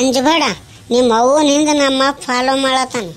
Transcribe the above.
ಅಂಜಬೇಡ ನಿಮ್ಮ ಅವ್ವ ನಮ್ಮ ಫಾಲೋ ಮಾಡತ್ತಾನೆ